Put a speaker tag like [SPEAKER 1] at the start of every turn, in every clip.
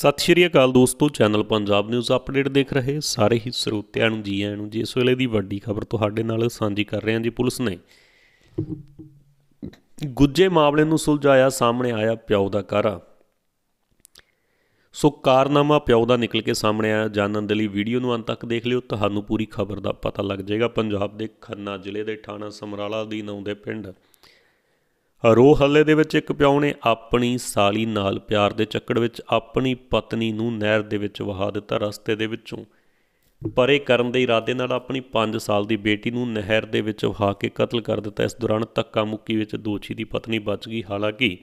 [SPEAKER 1] ਸਤਿ ਸ਼੍ਰੀ ਅਕਾਲ ਦੋਸਤੋ channel Punjab news update ਦੇਖ ਰਹੇ ਸਾਰੇ ਹੀ ਸਰੋਤਿਆਂ ਨੂੰ ਜੀ ਆਇਆਂ ਨੂੰ ਜੀ ਇਸ ਵੇਲੇ ਦੀ ਵੱਡੀ ਖਬਰ ਤੁਹਾਡੇ ਨਾਲ ਸਾਂਝੀ ਕਰ ਰਹੇ ਹਾਂ ਜੀ ਪੁਲਿਸ ਨੇ ਗੁੱਜੇ ਮਾਮਲੇ ਨੂੰ ਸੁਲਝਾਇਆ ਸਾਹਮਣੇ ਆਇਆ ਪਿਓ ਦਾ ਕਾਰਾ ਸੋ ਕਾਰਨਾਮਾ ਪਿਓ ਦਾ ਨਿਕਲ ਕੇ ਸਾਹਮਣੇ ਆਇਆ ਜਾਣਨ ਦੇ ਲਈ ਵੀਡੀਓ ਨੂੰ ਅੰਤ ਤੱਕ ਦੇਖ ਲਿਓ ਤੁਹਾਨੂੰ ਪੂਰੀ ਖਬਰ ਦਾ ਪਤਾ ਲੱਗ ਜਾਏਗਾ ਪੰਜਾਬ ਦੇ ਖੰਨਾ ਜ਼ਿਲ੍ਹੇ ਦੇ ਥਾਣਾ ਸਮਰਾਲਾ ਦੀ ਨੌਂ ਦੇ ਪਿੰਡ ਰੋ ਹੱਲੇ ਦੇ ਵਿੱਚ ਇੱਕ ਪਿਓ ਨੇ ਆਪਣੀ ਸਾਲੀ ਨਾਲ ਪਿਆਰ ਦੇ ਚੱਕੜ ਵਿੱਚ ਆਪਣੀ ਪਤਨੀ ਨੂੰ ਨਹਿਰ ਦੇ ਵਿੱਚ ਵਹਾ ਦਿੱਤਾ ਰਸਤੇ ਦੇ ਵਿੱਚੋਂ ਪਰੇ ਕਰਨ ਦੇ ਇਰਾਦੇ ਨਾਲ ਆਪਣੀ 5 ਸਾਲ ਦੀ ਬੇਟੀ ਨੂੰ ਨਹਿਰ ਦੇ ਵਿੱਚ ਵਹਾ ਕੇ ਕਤਲ ਕਰ ਦਿੱਤਾ ਇਸ ਦੌਰਾਨ ਤੱਕਾ ਮੁੱਕੀ ਵਿੱਚ ਦੋਸ਼ੀ ਦੀ ਪਤਨੀ ਬਚ ਗਈ ਹਾਲਾਂਕਿ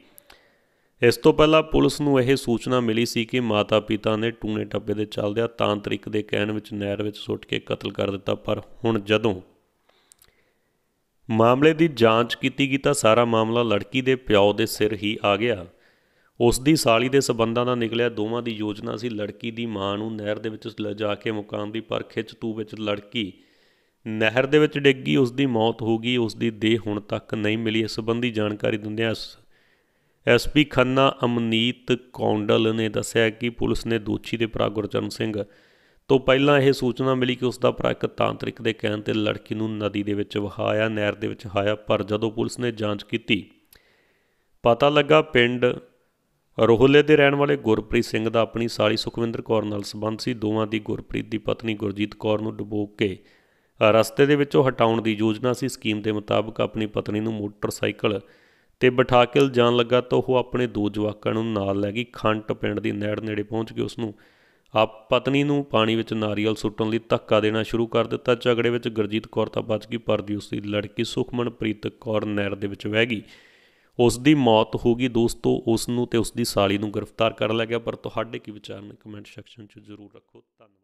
[SPEAKER 1] ਇਸ ਤੋਂ ਪਹਿਲਾਂ ਪੁਲਿਸ ਨੂੰ ਇਹ ਸੂਚਨਾ ਮਿਲੀ ਸੀ ਕਿ ਮਾਤਾ-ਪਿਤਾ ਨੇ ਟੂਨੇ ਟੱਪੇ ਦੇ ਚੱਲਦਿਆਂ ਤਾਂਤਰਿਕ ਦੇ ਕਹਿਣ ਵਿੱਚ ਨਹਿਰ ਵਿੱਚ ਸੁੱਟ ਕੇ ਕਤਲ ਕਰ ਦਿੱਤਾ ਪਰ ਹੁਣ ਜਦੋਂ ਮਾਮਲੇ ਦੀ ਜਾਂਚ ਕੀਤੀ ਗਈ ਤਾਂ ਸਾਰਾ ਮਾਮਲਾ ਲੜਕੀ ਦੇ ਪਿਓ ਦੇ ਸਿਰ ਹੀ ਆ ਗਿਆ ਉਸ ਦੀ ਸਾਲੀ ਦੇ ਸਬੰਧਾਂ ਦਾ ਨਿਕਲਿਆ ਦੋਵਾਂ ਦੀ ਯੋਜਨਾ ਸੀ ਲੜਕੀ ਦੀ ਮਾਂ ਨੂੰ ਨਹਿਰ ਦੇ ਵਿੱਚ ਜਾ ਕੇ ਮੁਕਾਮ ਦੀ ਪਰ ਖਿੱਚ ਤੂ ਵਿੱਚ ਲੜਕੀ ਨਹਿਰ ਦੇ ਵਿੱਚ ਡਿੱਗ ਗਈ ਉਸ ਦੀ ਮੌਤ ਹੋ ਗਈ ਉਸ ਦੀ ਦੇਹ ਹੁਣ ਤੱਕ ਨਹੀਂ ਮਿਲੀ ਇਸ ਸੰਬੰਧੀ ਜਾਣਕਾਰੀ ਦਿੰਦਿਆਂ ਐਸਪੀ ਖੰਨਾ ਅਮਨੀਤ ਕੌਂਡਲ ਨੇ ਦੱਸਿਆ ਕਿ ਪੁਲਿਸ ਨੇ ਦੋਸ਼ੀ ਦੇ ਭਰਾ ਗੁਰਚਰਨ ਸਿੰਘ ਤੋਂ ਪਹਿਲਾਂ ਇਹ ਸੂਚਨਾ ਮਿਲੀ ਕਿ ਉਸ ਦਾ ਭਰਾ ਇੱਕ ਤਾਂਤਰਿਕ ਦੇ ਕਹਿਣ ਤੇ ਲੜਕੀ ਨੂੰ ਨਦੀ ਦੇ ਵਿੱਚ ਵਹਾਇਆ ਨਹਿਰ ਦੇ ਵਿੱਚ ਹਾਇਆ ਪਰ ਜਦੋਂ ਪੁਲਿਸ ਨੇ ਜਾਂਚ ਕੀਤੀ ਪਤਾ ਲੱਗਾ ਪਿੰਡ ਰੋਹਲੇ ਦੇ ਰਹਿਣ ਵਾਲੇ ਗੁਰਪ੍ਰੀਤ ਸਿੰਘ ਦਾ ਆਪਣੀ ਸਾਲੀ ਸੁਖਵਿੰਦਰ ਕੌਰ ਨਾਲ ਸਬੰਧ ਸੀ ਦੋਵਾਂ ਦੀ ਗੁਰਪ੍ਰੀਤ ਦੀ ਪਤਨੀ ਗੁਰਜੀਤ ਕੌਰ ਨੂੰ ਡੁਬੋ ਕੇ ਰਸਤੇ ਦੇ ਵਿੱਚੋਂ ਹਟਾਉਣ ਦੀ ਯੋਜਨਾ ਸੀ ਸਕੀਮ ਦੇ ਮੁਤਾਬਕ ਆਪਣੀ ਪਤਨੀ ਨੂੰ ਮੋਟਰਸਾਈਕਲ ਤੇ ਬਿਠਾ ਕੇ ਜਾਣ ਲੱਗਾ ਤਾਂ ਉਹ ਆਪਣੇ ਦੋ ਜਵਾਕਾਂ ਨੂੰ ਨਾਲ ਲੈ ਗਈ ਖੰਟ ਪਿੰਡ ਦੀ ਨੇੜੇ ਨੇੜੇ ਪਹੁੰਚ ਕੇ ਉਸ ਨੂੰ ਆਪ ਪਤਨੀ ਨੂੰ ਪਾਣੀ ਵਿੱਚ ਨਾਰੀਅਲ ਸੁੱਟਣ ਲਈ ਧੱਕਾ ਦੇਣਾ ਸ਼ੁਰੂ ਕਰ ਦਿੱਤਾ ਝਗੜੇ ਵਿੱਚ ਗਰਜੀਤ ਕੌਰ ਤਾਂ ਬਚ ਗਈ ਪਰ ਦੀ ਉਸ ਦੀ ਲੜਕੀ ਸੁਖਮਨਪ੍ਰੀਤ ਕੌਰ ਨਹਿਰ ਦੇ ਵਿੱਚ ਵਹਿ ਗਈ ਉਸ ਦੀ ਮੌਤ ਹੋ ਗਈ ਦੋਸਤੋ ਉਸ ਨੂੰ ਤੇ ਉਸ ਦੀ ਸਾਲੀ ਨੂੰ ਗ੍ਰਿਫਤਾਰ ਕਰ ਲਿਆ ਗਿਆ ਪਰ ਤੁਹਾਡੇ ਕੀ ਵਿਚਾਰ ਨੇ ਕਮੈਂਟ ਸੈਕਸ਼ਨ 'ਚ ਜ਼ਰੂਰ ਰੱਖੋ ਧੰਨਵਾਦ